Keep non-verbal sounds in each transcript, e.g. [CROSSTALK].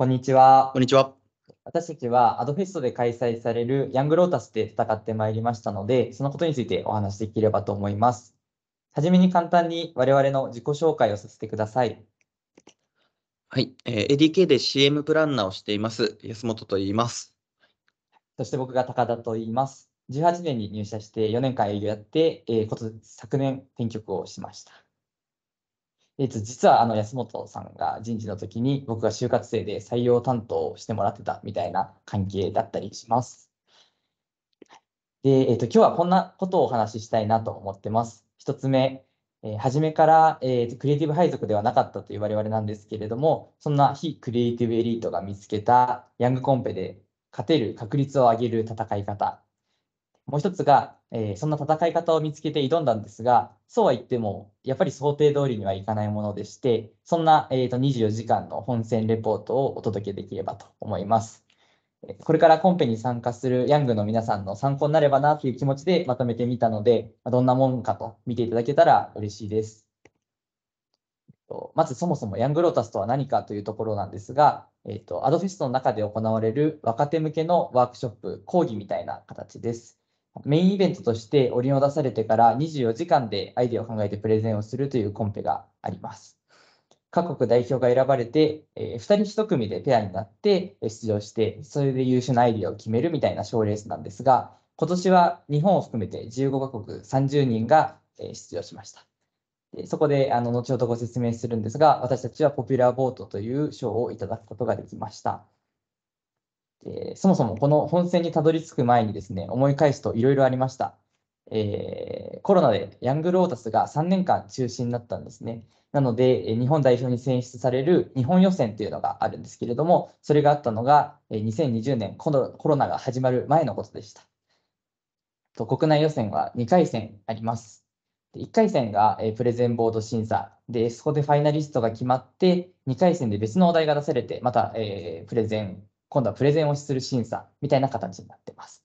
こんにちは。こんにちは。私たちはアドフェストで開催されるヤングロータスで戦ってまいりましたので、そのことについてお話しできればと思います。はじめに簡単に我々の自己紹介をさせてください。はい、えー、ADK で CM プランナーをしています、安本と言います。そして僕が高田と言います。18年に入社して4年間営業やって、えー、昨年転職をしました。えっと、実はあの安本さんが人事の時に僕が就活生で採用担当をしてもらってたみたいな関係だったりします。で、えっと、今日はこんなことをお話ししたいなと思ってます。一つ目、えー、初めから、えー、クリエイティブ配属ではなかったという我々なんですけれども、そんな非クリエイティブエリートが見つけたヤングコンペで勝てる確率を上げる戦い方もう一つが、えー、そんな戦い方を見つけて挑んだんですが、そうは言っても、やっぱり想定通りにはいかないものでして、そんな、えーと、24時間の本戦レポートをお届けできればと思います。これからコンペに参加するヤングの皆さんの参考になればなという気持ちでまとめてみたので、どんなもんかと見ていただけたら嬉しいです。まずそもそもヤングロータスとは何かというところなんですが、えっ、と、アドフェストの中で行われる若手向けのワークショップ、講義みたいな形です。メインイベントとして折りを出されてから24時間でアイデアを考えてプレゼンをするというコンペがあります。各国代表が選ばれて、え2人1組でペアになって出場して、それで優秀なアイデアを決めるみたいな賞レースなんですが、今年は日本を含めて15カ国30人が出場しました。でそこであの後ほどご説明するんですが、私たちはポピュラーボートという賞をいただくことができました。えー、そもそもこの本戦にたどり着く前にですね、思い返すといろいろありました。えー、コロナでヤングロータスが3年間中止になったんですね。なので、日本代表に選出される日本予選というのがあるんですけれども、それがあったのが2020年コロナが始まる前のことでした。と国内予選は2回戦あります。1回戦がプレゼンボード審査で、そこでファイナリストが決まって、2回戦で別のお題が出されて、また、えー、プレゼン今度はプレゼンをする審査みたいな形になってます。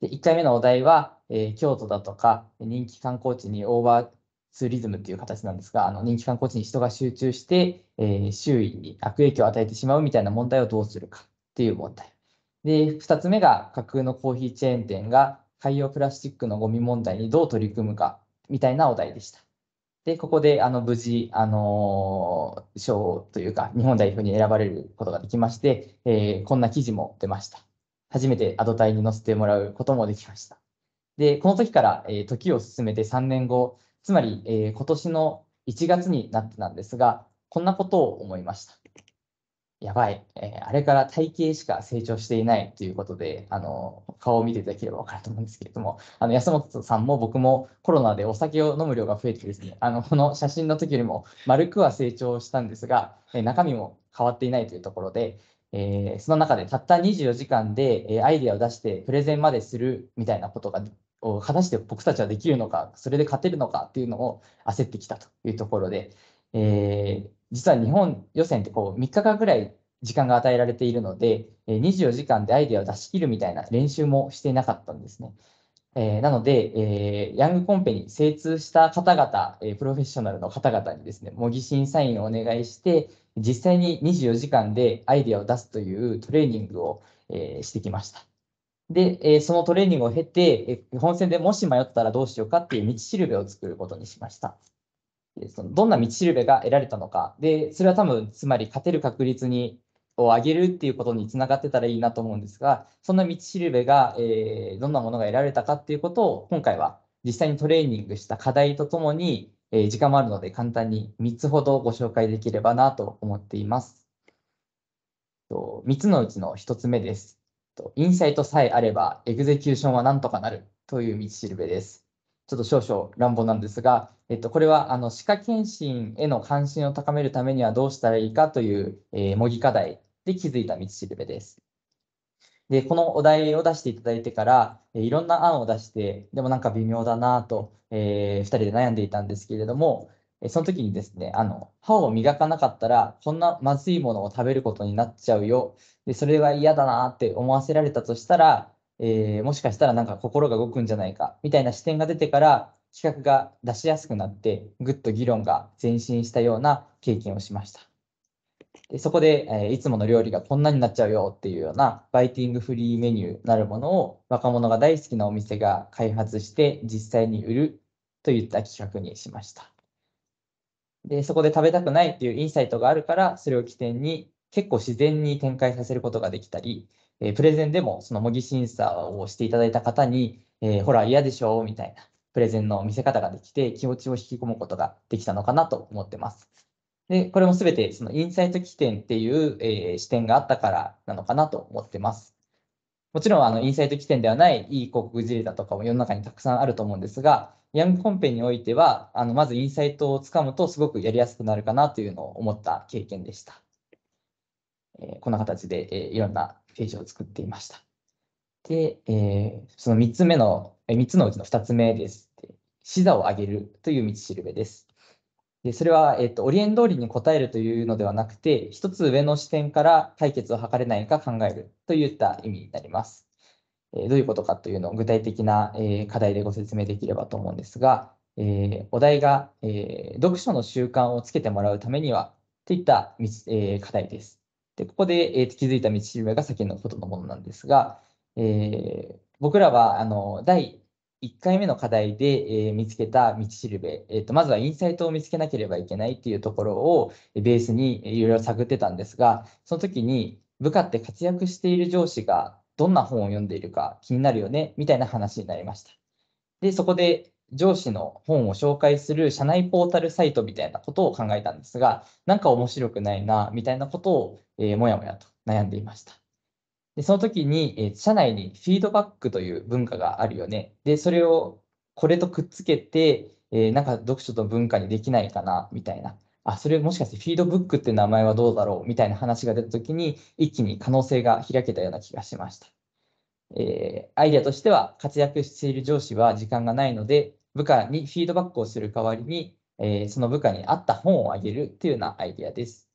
で1回目のお題は、えー、京都だとか人気観光地にオーバーツーリズムっていう形なんですが、あの人気観光地に人が集中して、えー、周囲に悪影響を与えてしまうみたいな問題をどうするかっていう問題。で、2つ目が架空のコーヒーチェーン店が海洋プラスチックのゴミ問題にどう取り組むかみたいなお題でした。で、ここであの無事、あの賞というか、日本代表に選ばれることができまして、えー、こんな記事も出ました。初めてアドタイに載せてもらうこともできました。で、この時から、えー、時を進めて3年後、つまり、えー、今年の1月になってなんですが、こんなことを思いました。やばい、えー、あれから体型しか成長していないということで、あの顔を見ていただければ分かると思うんですけれども、あの安本さんも僕もコロナでお酒を飲む量が増えてですね、あのこの写真の時よりも丸くは成長したんですが、えー、中身も変わっていないというところで、えー、その中でたった24時間で、えアイデアを出してプレゼンまでするみたいなことが果たして僕たちはできるのか、それで勝てるのかっていうのを焦ってきたというところで、えー、実は日本予選ってこう3日間ぐらい時間が与えられているので、24時間でアイデアを出し切るみたいな練習もしていなかったんですね。えー、なので、えー、ヤングコンペに精通した方々、えー、プロフェッショナルの方々にですね、模擬審査員をお願いして、実際に24時間でアイデアを出すというトレーニングを、えー、してきました。で、えー、そのトレーニングを経て、えー、本戦でもし迷ったらどうしようかっていう道しるべを作ることにしました。そのどんな道しるべが得られたのか、でそれは多分、つまり勝てる確率にを上げるっていうことにつながってたらいいなと思うんですが、そんな道しるべが、えー、どんなものが得られたかっていうことを、今回は実際にトレーニングした課題とともに、えー、時間もあるので、簡単に3つほどご紹介できればなと思っています。3つのうちの1つ目です。インサイトさえあれば、エグゼキューションはなんとかなるという道しるべです。ちょっと少々乱暴なんですが、えっと、これはあの歯科検診への関心を高めるためにはどうしたらいいかという、えー、模擬課題で気づいた道しるべです。で、このお題を出していただいてから、えいろんな案を出して、でもなんか微妙だなと、えー、2人で悩んでいたんですけれども、えその時にですねあの、歯を磨かなかったら、こんなまずいものを食べることになっちゃうよ、でそれは嫌だなって思わせられたとしたら、えー、もしかしたらなんか心が動くんじゃないかみたいな視点が出てから、企画が出しやすくなってぐっと議論が前進したような経験をしましたでそこで、えー、いつもの料理がこんなになっちゃうよっていうようなバイティングフリーメニューなるものを若者が大好きなお店が開発して実際に売るといった企画にしましたでそこで食べたくないっていうインサイトがあるからそれを起点に結構自然に展開させることができたり、えー、プレゼンでもその模擬審査をしていただいた方に、えー、ほら嫌でしょみたいなプレゼンの見せ方ができて、気持ちを引き込むことができたのかなと思ってます。で、これもすべてそのインサイト起点っていう、えー、視点があったからなのかなと思ってます。もちろん、あの、インサイト起点ではないいい広告事例だとかも世の中にたくさんあると思うんですが、ヤングコンペにおいては、あの、まずインサイトをつかむとすごくやりやすくなるかなというのを思った経験でした。えー、こんな形で、えー、いろんなページを作っていました。で、えー、その3つ目の3つのうちの2つ目です。視座を上げるという道しるべです。でそれは、えっと、オリエン通りに答えるというのではなくて、一つ上の視点から解決を図れないか考えるといった意味になります。えどういうことかというのを具体的な、え課題でご説明できればと思うんですが、えお題が、え読書の習慣をつけてもらうためにはといった道、え課題です。でここで、え気づいた道しるべが先のことのものなんですが、えー僕らはあの第1回目の課題で、えー、見つけた道しるべ、えーと、まずはインサイトを見つけなければいけないっていうところをベースにいろいろ探ってたんですが、その時に部下って活躍している上司がどんな本を読んでいるか気になるよねみたいな話になりました。で、そこで上司の本を紹介する社内ポータルサイトみたいなことを考えたんですが、なんか面白くないなみたいなことを、えー、もやもやと悩んでいました。で、その時に、えー、社内にフィードバックという文化があるよね。で、それをこれとくっつけて、えー、なんか読書と文化にできないかな、みたいな。あ、それもしかしてフィードブックって名前はどうだろうみたいな話が出た時に、一気に可能性が開けたような気がしました。えー、アイデアとしては、活躍している上司は時間がないので、部下にフィードバックをする代わりに、えー、その部下に合った本をあげるというようなアイデアです。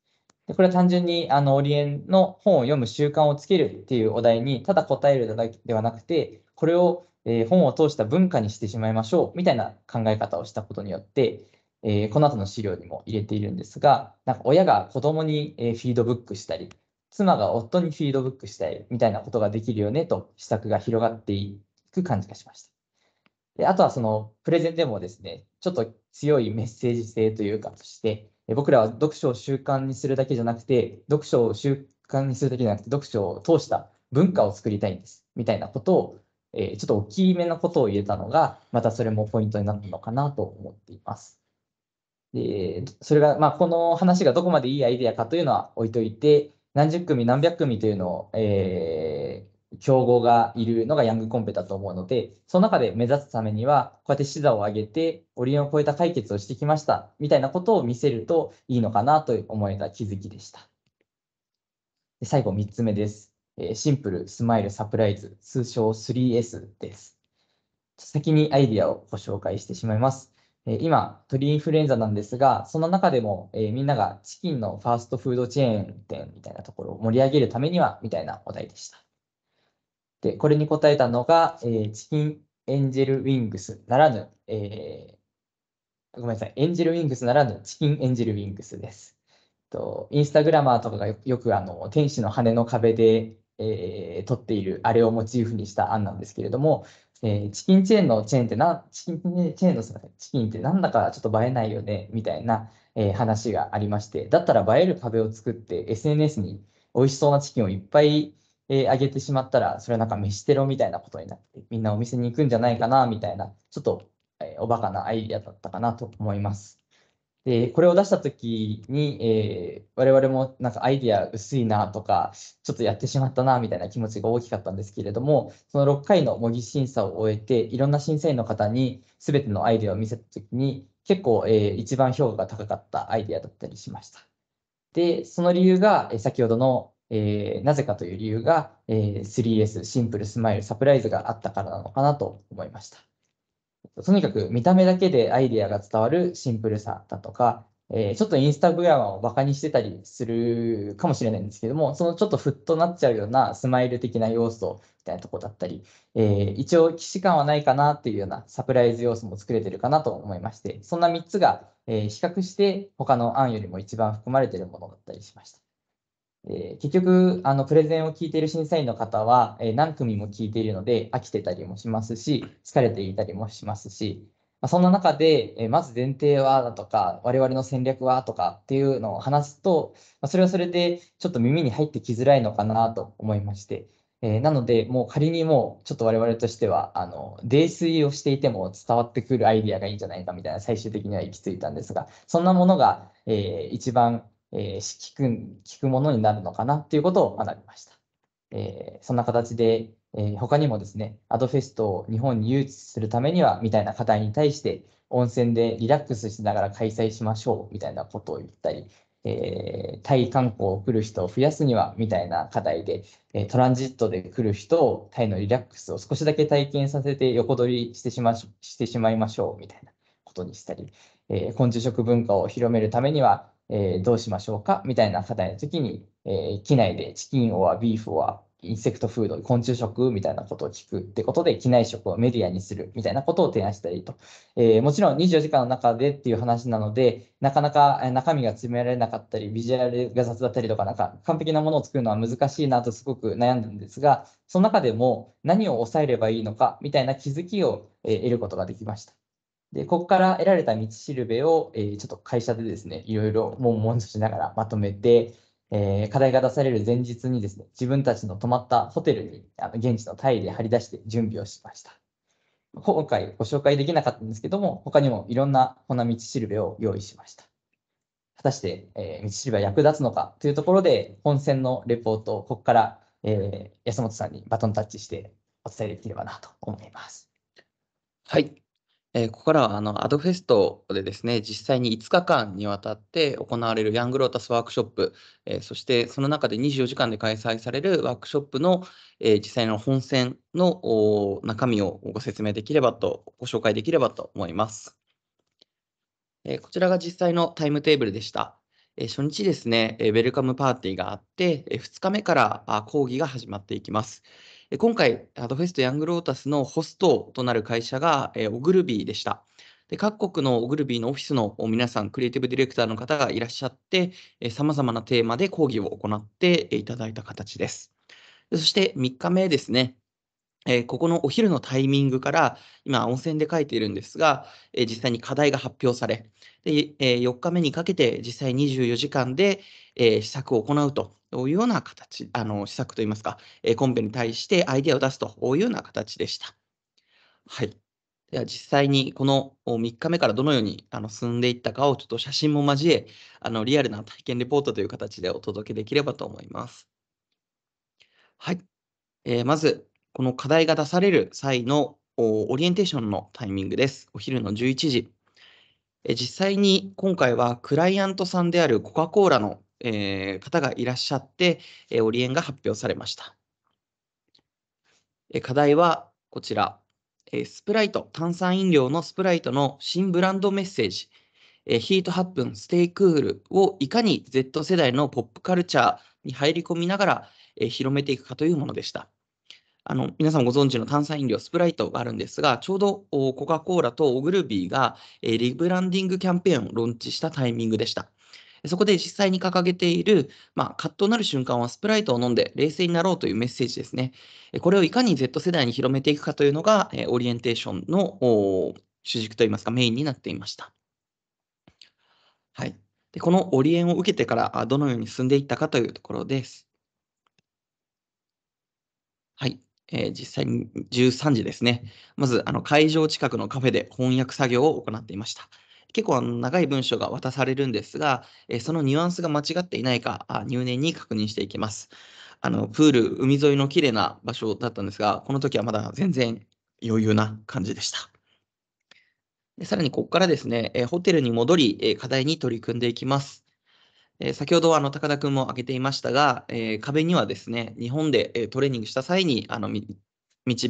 でこれは単純にあのオリエンの本を読む習慣をつけるっていうお題にただ答えるだけではなくてこれを、えー、本を通した文化にしてしまいましょうみたいな考え方をしたことによって、えー、この後の資料にも入れているんですがなんか親が子供に、えフィードブックしたり妻が夫にフィードブックしたりみたいなことができるよねと施策が広がっていく感じがしました。であとはそのプレゼンでもですねちょっと強いメッセージ性というかとして僕らは読書を習慣にするだけじゃなくて、読書を習慣にするだけじゃなくて、読書を通した文化を作りたいんです、みたいなことを、えー、ちょっと大きめなことを言えたのが、またそれもポイントになったのかなと思っています。でそれが、まあ、この話がどこまでいいアイデアかというのは置いといて、何十組何百組というのを、えー、競合がいるのがヤングコンペだと思うので、その中で目指すためには、こうやって視座を上げて、オリオンを超えた解決をしてきました、みたいなことを見せるといいのかなと思えた気づきでした。で最後、3つ目です。シンプル、スマイル、サプライズ、通称 3S です。先にアイディアをご紹介してしまいます。今、鳥インフルエンザなんですが、その中でも、えー、みんながチキンのファーストフードチェーン店みたいなところを盛り上げるためには、みたいなお題でした。で、これに答えたのが、えー、チキンエンジェルウィングスならぬ、えー、ごめんなさい、エンジェルウィングスならぬチキンエンジェルウィングスです。とインスタグラマーとかがよくあの天使の羽の壁で、えー、撮っているあれをモチーフにした案なんですけれども、えー、チキンチェーンのチェーンってな、チキンチェーンのすみません、チキンってなんだかちょっと映えないよねみたいな、えー、話がありまして、だったら映える壁を作って SNS に美味しそうなチキンをいっぱいえー、上げてしまったら、それはなんか飯テロみたいなことになって、みんなお店に行くんじゃないかな、みたいな、ちょっと、えー、おバカなアイディアだったかなと思います。で、これを出したときに、えー、我々もなんかアイディア薄いなとか、ちょっとやってしまったなみたいな気持ちが大きかったんですけれども、その6回の模擬審査を終えて、いろんな審査員の方に全てのアイディアを見せたときに、結構、えー、一番評価が高かったアイディアだったりしました。で、その理由が、え先ほどのえー、なぜかという理由が、えー、3S、シンプル、スマイル、サプライズがあったからなのかなと思いました。とにかく見た目だけでアイデアが伝わるシンプルさだとか、えー、ちょっとインスタグラムをバカにしてたりするかもしれないんですけども、そのちょっとふっとなっちゃうようなスマイル的な要素みたいなとこだったり、えー、一応既視感はないかなっていうようなサプライズ要素も作れてるかなと思いまして、そんな3つが、えー、比較して他の案よりも一番含まれているものだったりしました。えー、結局、あのプレゼンを聞いている審査員の方は、えー、何組も聞いているので、飽きてたりもしますし、疲れていたりもしますし、まあ、そんな中で、えー、まず前提はだとか、我々の戦略はとかっていうのを話すと、まあ、それはそれでちょっと耳に入ってきづらいのかなと思いまして、えなので、もう仮にもうちょっと我々としては、あの、泥酔をしていても伝わってくるアイディアがいいんじゃないかみたいな最終的には行き着いたんですが、そんなものが、えー、一番えー、聞く、聞くものになるのかなっていうことを学びました。えー、そんな形で、えー、他にもですね、アドフェストを日本に誘致するためには、みたいな課題に対して、温泉でリラックスしながら開催しましょう、みたいなことを言ったり、えー、タイ観光を来る人を増やすにはみたいな課題で、えトランジットで来る人をタイのリラックスを少しだけ体験させて横取りしてしましてしまいましょうみたいなことにしたり、えー、昆虫食文化を広めるためにはえー、どうしましょうかみたいな課題の時に、えー、機内でチキンオアビーフオアインセクトフード、昆虫食みたいなことを聞くってことで、機内食をメディアにするみたいなことを提案したりと。えー、もちろん24時間の中でっていう話なので、なかなか中身が詰められなかったり、ビジュアルが雑だったりとか、なんか完璧なものを作るのは難しいなとすごく悩んだんですが、その中でも何を抑えればいいのかみたいな気づきを得ることができました。で、ここから得られた道しるべを、えー、ちょっと会社でですね、いろいろ悶もとしながらまとめて、えー、課題が出される前日にですね、自分たちの泊まったホテルに、あの現地のタイで張り出して準備をしました。今回ご紹介できなかったんですけども、他にもいろんなこんな道しるべを用意しました。果たして、えー、道しるべは役立つのかというところで、本戦のレポートをここから、えー、安本さんにバトンタッチしてお伝えできればなと思います。はい、えー、ここからはあのアドフェストでですね、実際に5日間にわたって行われるヤングロータスワークショップ、えー、そしてその中で24時間で開催されるワークショップの、えー、実際の本戦の中身をご説明できればと、ご紹介できればと思います。えこちらが実際のタイムテーブルでした。え初日ですね、えウェルカムパーティーがあって、え2日目から講義が始まっていきます。今回、ハドフェストヤングロータスのホストとなる会社が、えー、オグルビーでした。で各国のオグルビーのオフィスの皆さん、クリエイティブディレクターの方がいらっしゃって、さまざまなテーマで講義を行っていただいた形です。そして3日目ですね、えー、ここのお昼のタイミングから、今、温泉で書いているんですが、えー、実際に課題が発表され、でえー、4日目にかけて実際24時間で、え施策を行うというような形、あの施策といいますか、えコンペに対してアイデアを出すというような形でした。はい。では実際にこの3日目からどのようにあの進んでいったかをちょっと写真も交え、あのリアルな体験レポートという形でお届けできればと思います。はい。えまず、この課題が出される際のオリエンテーションのタイミングです。お昼の11時。え実際に今回はクライアントさんであるコカ・コーラの、え方がいらっしゃって、えオリエンが発表されました。え課題はこちら、えスプライト、炭酸飲料のスプライトの新ブランドメッセージ、えヒートハップン、ステイクールをいかに Z 世代のポップカルチャーに入り込みながら、え広めていくかというものでした。あの皆さんご存知の炭酸飲料スプライトがあるんですが、ちょうどコカ・コーラとオグルビーが、えリブランディングキャンペーンをローンチしたタイミングでした。そこで実際に掲げている、まあ、葛藤なる瞬間はスプライトを飲んで冷静になろうというメッセージですね。これをいかに Z 世代に広めていくかというのが、オリエンテーションの主軸といいますか、メインになっていました。はい、でこのオリエンを受けてからどのように進んでいったかというところです。はい、えー、実際に13時ですね、まずあの会場近くのカフェで翻訳作業を行っていました。結構あの長い文章が渡されるんですが、えー、そのニュアンスが間違っていないかあ入念に確認していきます。あのプール、海沿いの綺麗な場所だったんですが、この時はまだ全然余裕な感じでした。でさらにここからですね、えー、ホテルに戻り、え課題に取り組んでいきます。えー、先ほどあの高田君も挙げていましたが、えー、壁にはですね日本で、えー、トレーニングした際にあの導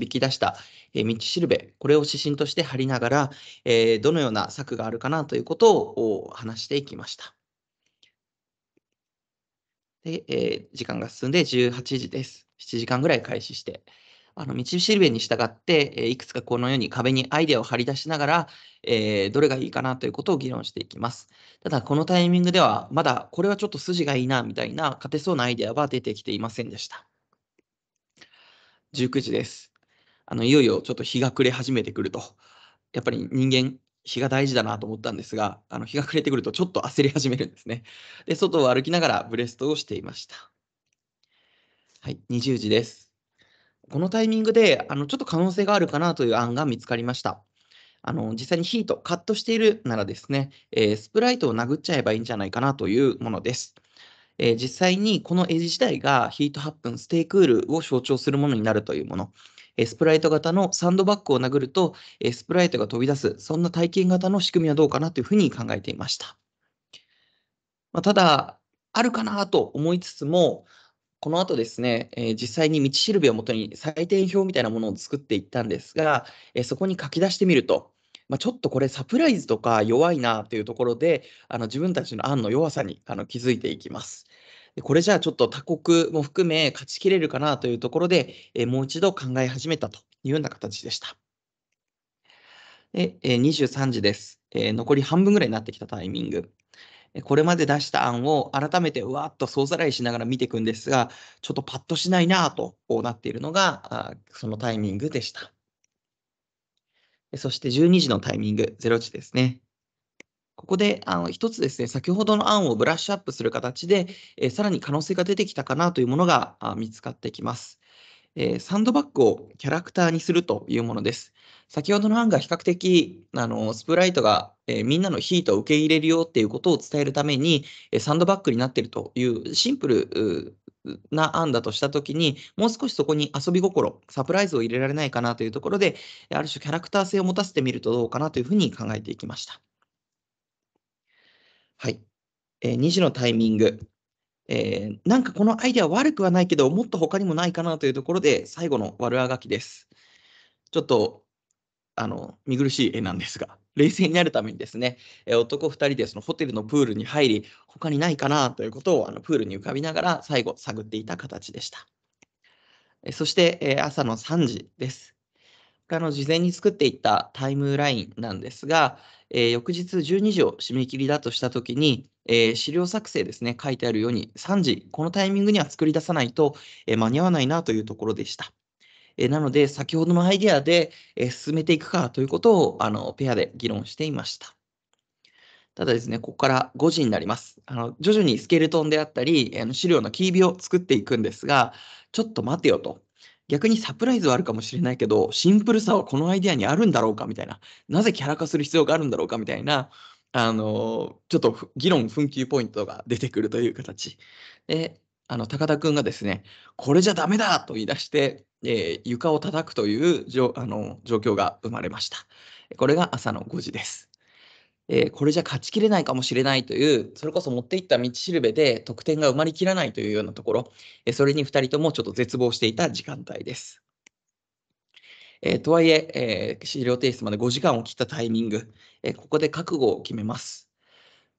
き出した、えー、道しるべこれを指針として貼りながら、えー、どのような策があるかなということを話していきました。でえー、時間が進んで18時です。7時間ぐらい開始して、あの道しるべに従って、えいくつかこのように壁にアイデアを張り出しながら、えどれがいいかなということを議論していきます。ただ、このタイミングでは、まだこれはちょっと筋がいいなみたいな勝てそうなアイデアは出てきていませんでした。19時です。あのいよいよちょっと日が暮れ始めてくると、やっぱり人間、日が大事だなと思ったんですが、あの日が暮れてくるとちょっと焦り始めるんですね。で、外を歩きながらブレストをしていました。はい、20時です。このタイミングであのちょっと可能性があるかなという案が見つかりました。あの実際にヒート、カットしているならですね、えー、スプライトを殴っちゃえばいいんじゃないかなというものです。えー、実際にこの絵自体がヒートハップンステイクールを象徴するものになるというもの。えー、スプライト型のサンドバッグを殴ると、えスプライトが飛び出す、そんな体験型の仕組みはどうかなというふうに考えていました。まあ、ただ、あるかなと思いつつも、この後ですね、えー、実際に道しるべをもとに採点表みたいなものを作っていったんですが、えー、そこに書き出してみると、まあ、ちょっとこれサプライズとか弱いなというところであの自分たちの案の弱さにあの気づいていきます。これじゃあちょっと他国も含め勝ちきれるかなというところで、えー、もう一度考え始めたというような形でした。でえー、23時です、えー、残り半分ぐらいになってきたタイミング。これまで出した案を改めてわーっと総ざらいしながら見ていくんですが、ちょっとパッとしないなとなっているのが、そのタイミングでした。そして12時のタイミング、0時ですね。ここであの一つですね、先ほどの案をブラッシュアップする形で、えさらに可能性が出てきたかなというものが見つかってきます。えサンドバッグをキャラクターにするというものです。先ほどの案が比較的あのスプライトが、えー、みんなのヒートを受け入れるよっていうことを伝えるために、えー、サンドバッグになっているというシンプルな案だとしたときに、もう少しそこに遊び心、サプライズを入れられないかなというところで、ある種キャラクター性を持たせてみるとどうかなというふうに考えていきました。はい。えー、2時のタイミング。えー、なんかこのアイデア悪くはないけど、もっと他にもないかなというところで、最後の悪あがきです。ちょっとあの見苦しい絵なんですが [LAUGHS] 冷静になるためにですね、え男2人でそのホテルのプールに入り他にないかなということをあのプールに浮かびながら最後探っていた形でした、えそして、え朝の3時ですあの事前に作っていったタイムラインなんですが、え翌日12時を締め切りだとしたときに、え資料作成ですね書いてあるように3時このタイミングには作り出さないと、え間に合わないなというところでしたえなので、先ほどのアイデアで、え進めていくかということを、あの、ペアで議論していました。ただですね、ここから5時になります。あの、徐々にスケルトンであったり、あの資料のキービを作っていくんですが、ちょっと待てよと。逆にサプライズはあるかもしれないけど、シンプルさはこのアイデアにあるんだろうかみたいな、なぜキャラ化する必要があるんだろうかみたいな、あの、ちょっと議論紛糾ポイントが出てくるという形。で、あの、高田くんがですね、これじゃダメだと言い出して、えー、床を叩くというじょあの状況が生まれました。これが朝の5時です。えー、これじゃ勝ちきれないかもしれないという、それこそ持っていった道しるべで得点が埋まりきらないというようなところ、えそれに2人ともちょっと絶望していた時間帯です。えー、とはいええー、資料提出まで5時間を切ったタイミング、えここで覚悟を決めます。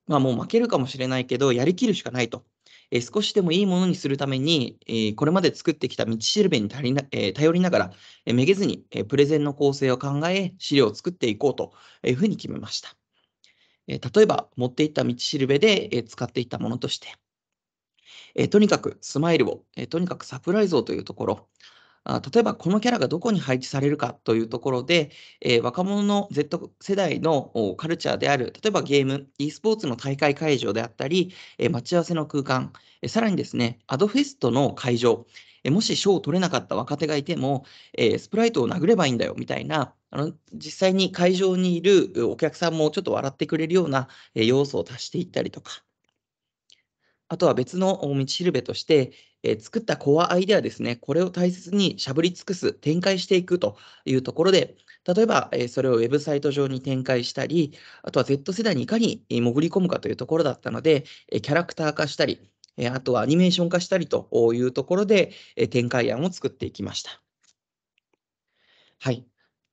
まあもう負けるかもしれないけど、やりきるしかないと。え少しでもいいものにするために、えこれまで作ってきた道しるべに頼りな,、え頼りながら、えめげずに、えプレゼンの構成を考え、資料を作っていこうというふうに決めました。え例えば、持っていった道しるべで、え使っていったものとして、えとにかくスマイルを、えとにかくサプライズをというところ、あ例えばこのキャラがどこに配置されるかというところで、えー、若者の Z 世代のカルチャーである、例えばゲーム、e スポーツの大会会場であったり、えー、待ち合わせの空間、えー、さらにですね、アドフェストの会場、えもし賞を取れなかった若手がいても、えスプライトを殴ればいいんだよみたいな、あの実際に会場にいるお客さんもちょっと笑ってくれるような、え要素を足していったりとか、あとは別の道しるべとして、え作ったコアアイデアですね、これを大切にしゃぶり尽くす、展開していくというところで、例えば、えそれをウェブサイト上に展開したり、あとは Z 世代にいかに潜り込むかというところだったので、えキャラクター化したり、えあとはアニメーション化したりというところで、え展開案を作っていきました。はい。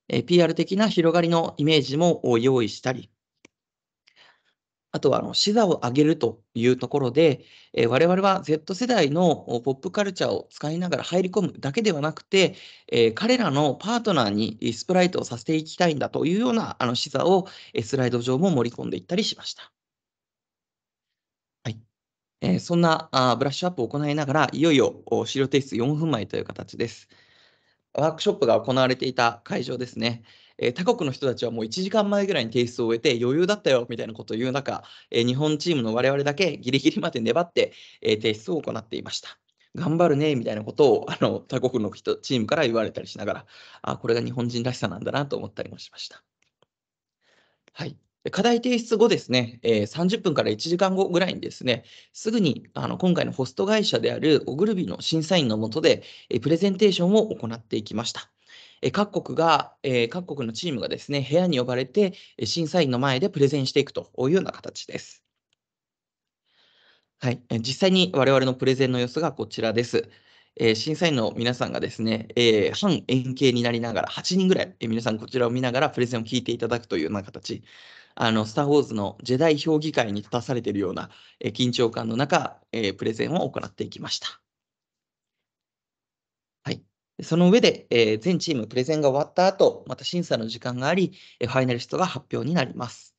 え PR 的な広がりのイメージも用意したり、あとはあの視座を上げるというところで、えー、我々は Z 世代のポップカルチャーを使いながら入り込むだけではなくて、えー、彼らのパートナーにスプライトをさせていきたいんだというようなあの視座をスライド上も盛り込んでいったりしました。はいえー、そんなあブラッシュアップを行いながら、いよいよ資料提出4分前という形です。ワークショップが行われていた会場ですね。えー、他国の人たちはもう1時間前ぐらいに提出を終えて余裕だったよみたいなことを言う中、えー、日本チームの我々だけギリギリまで粘って、えー、提出を行っていました。頑張るねみたいなことをあの他国の人チームから言われたりしながら、あこれが日本人らしさなんだなと思ったりもしました。はい、課題提出後ですね、えー、30分から1時間後ぐらいにですね、すぐにあの今回のホスト会社であるオグルビの審査員のもとで、えー、プレゼンテーションを行っていきました。え各国が、えー、各国のチームがですね、部屋に呼ばれて、審査員の前でプレゼンしていくというような形です。はい、実際に我々のプレゼンの様子がこちらです。え審査員の皆さんがですね、えー、半円形になりながら、8人ぐらい、え皆さんこちらを見ながらプレゼンを聞いていただくというような形。あの、スター・ウォーズのジェダイ評議会に立たされているような、え緊張感の中、えプレゼンを行っていきました。その上で、えー、全チームプレゼンが終わった後、また審査の時間があり、えー、ファイナリストが発表になります。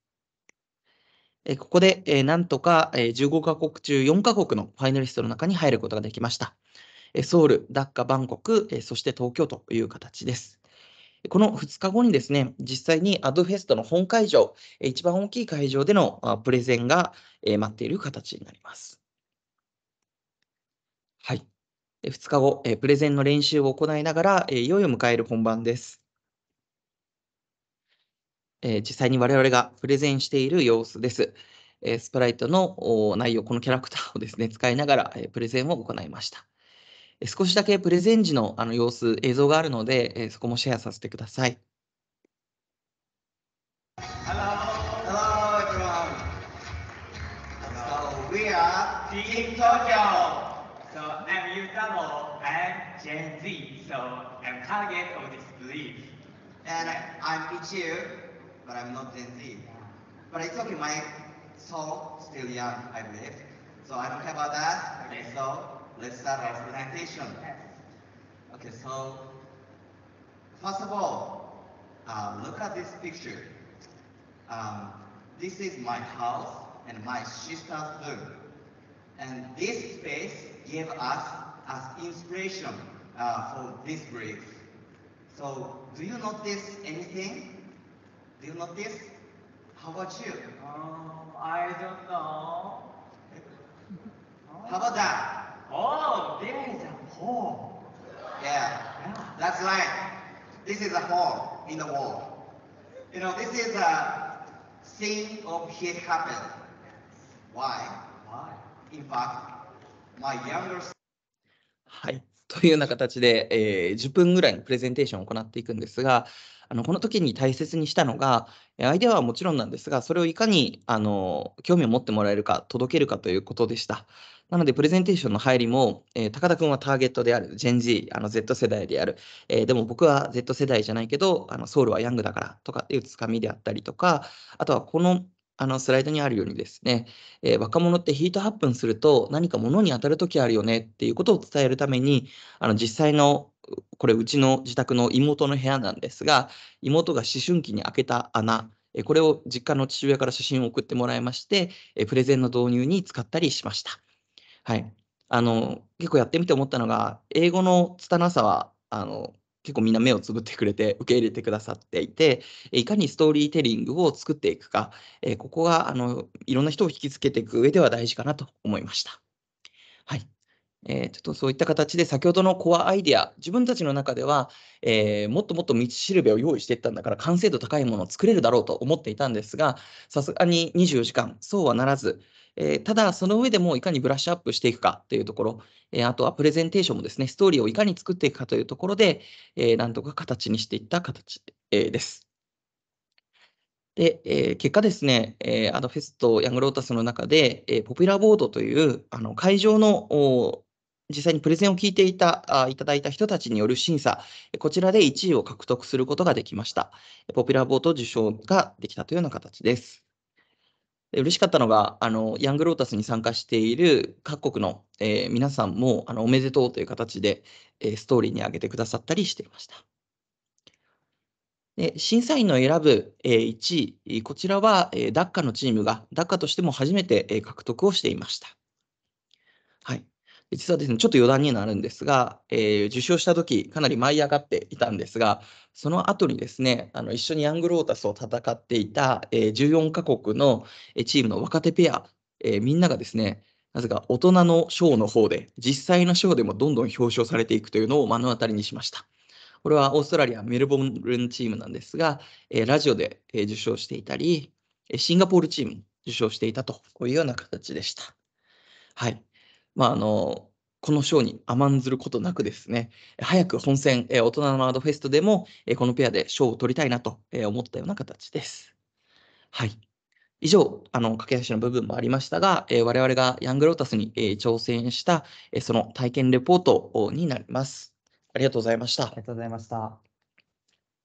えー、ここで、えー、なんとか、えー、15カ国中4カ国のファイナリストの中に入ることができました。えー、ソウル、ダッカ、バンコク、えー、そして東京という形です。この2日後にですね、実際にアドフェストの本会場、一番大きい会場でのプレゼンが待っている形になります。2日後、プレゼンの練習を行いながら、いよいよ迎える本番です。実際に我々がプレゼンしている様子です。スプライトの内容、このキャラクターをですね、使いながらプレゼンを行いました。少しだけプレゼン時のあの様子、映像があるので、そこもシェアさせてください。Hello, hello, I'm Gen Z, so I'm target of this belief. And I, am Ichiu, but I'm not Gen Z. But it's okay, my soul still young, I believe. So I don't care about that. Okay, so let's start our presentation. Okay, so first of all, uh, look at this picture. Um, this is my house and my sister's room. And this space gave us as inspiration uh, for this brief. So do you notice anything? Do you notice? How about you? Um, I don't know. How about that? Oh, there is a hole. Yeah. yeah, that's right. This is a hole in the wall. You know, this is a thing of hit happen. Why? Why? In fact, my younger はい。[LAUGHS] というような形で、えー、10分ぐらいのプレゼンテーションを行っていくんですが、あのこの時に大切にしたのが、アイデアはもちろんなんですが、それをいかにあの興味を持ってもらえるか、届けるかということでした。なので、プレゼンテーションの入りも、えー、高田君はターゲットである、ジェンジあの Z 世代である、えー、でも僕は Z 世代じゃないけど、あのソウルはヤングだからとかっていうつかみであったりとか、あとはこのあのスライドにあるようにですね、えー、若者ってヒートアップすると何か物に当たる時あるよねっていうことを伝えるためにあの実際のこれうちの自宅の妹の部屋なんですが妹が思春期に開けた穴これを実家の父親から写真を送ってもらいましてプレゼンの導入に使ったりしました。はい、あの結構やってみて思ったのが英語の拙さはあの結構みんな目をつぶってくれて受け入れてくださっていていかにストーリーテリングを作っていくか、えここがあのいろんな人を引きつけていく上では大事かなと思いました。はいえー、ちょっとそういった形で先ほどのコアアイデア自分たちの中では、えー、もっともっと道しるべを用意していったんだから完成度高いものを作れるだろうと思っていたんですがさすがに24時間そうはならずえー、ただ、その上でもいかにブラッシュアップしていくかというところ、えー、あとはプレゼンテーションもですね、ストーリーをいかに作っていくかというところで、えー、なんとか形にしていった形、えです。で、えー、結果ですね、えー、アドフェストヤングロータスの中で、えー、ポピュラーボードというあの会場の実際にプレゼンを聞いていたあいただいた人たちによる審査、こちらで1位を獲得することができました。ポピュラーボード受賞ができたというような形です。嬉しかったのが、あのヤングロータスに参加している各国の、えー、皆さんもあのおめでとうという形で、えー、ストーリーに上げてくださったりしていました。で審査員の選ぶ、えー、1位、こちらは、えー、ダッカのチームがダッカとしても初めて、えー、獲得をしていました。はい、実はですね、ちょっと余談になるんですが、えー、受賞した時かなり舞い上がっていたんですが、その後にですね、あの一緒にヤングロータスを戦っていた、えー、14カ国のチームの若手ペア、えー、みんながですね、なぜか大人の賞の方で、実際の賞でもどんどん表彰されていくというのを目の当たりにしました。これはオーストラリア・メルボルンチームなんですが、えラジオで受賞していたり、シンガポールチーム受賞していたというような形でした。はい。まあ、あの、この賞に甘んずることなくですね、早く本戦、え大人のアードフェストでも、えこのペアで賞を取りたいなと、え思ったような形です。はい。以上、あの、駆け足の部分もありましたが、え我々がヤングロータスに、え挑戦した、えその体験レポートになります。ありがとうございました。ありがとうございました。